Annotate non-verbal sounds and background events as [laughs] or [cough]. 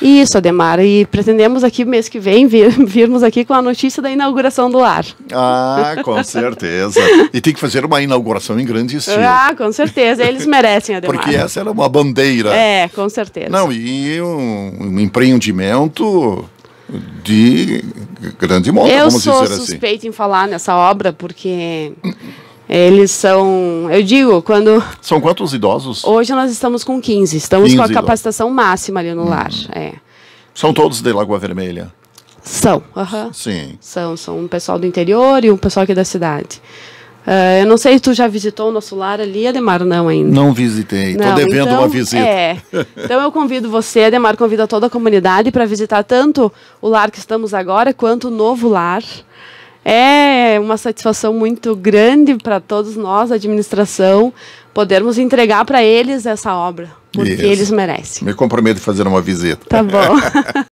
Isso, Ademar. E pretendemos aqui mês que vem vir, [laughs] virmos aqui com a notícia da inauguração do lar. Ah, com [laughs] certeza. e tem que fazer uma inauguração em grande estilo. Ah, com certeza. Eles merecem, Ademar. Porque essa era uma bandeira. É, com certeza. Não, e um, empreendimento de grande monta, Eu sou assim. suspeito em falar nessa obra, porque eles são, eu digo, quando. São quantos idosos? Hoje nós estamos com 15. Estamos 15 com a capacitação idosos. máxima ali no hum. lar. É. São todos de Lagoa Vermelha? São, Uh -huh. Sim. São, são um pessoal do interior e um pessoal aqui da cidade. Uh, eu não sei se tu já visitou o nosso lar ali, Ademar, não ainda. Não visitei, estou devendo então, uma visita. É. Então eu convido você, Ademar, convido a toda a comunidade para visitar tanto o lar que estamos agora quanto o novo lar é uma satisfação muito grande para todos nós, a administração, podermos entregar para eles essa obra, porque Isso. eles merecem. Me comprometo a fazer uma visita. Tá bom. [laughs]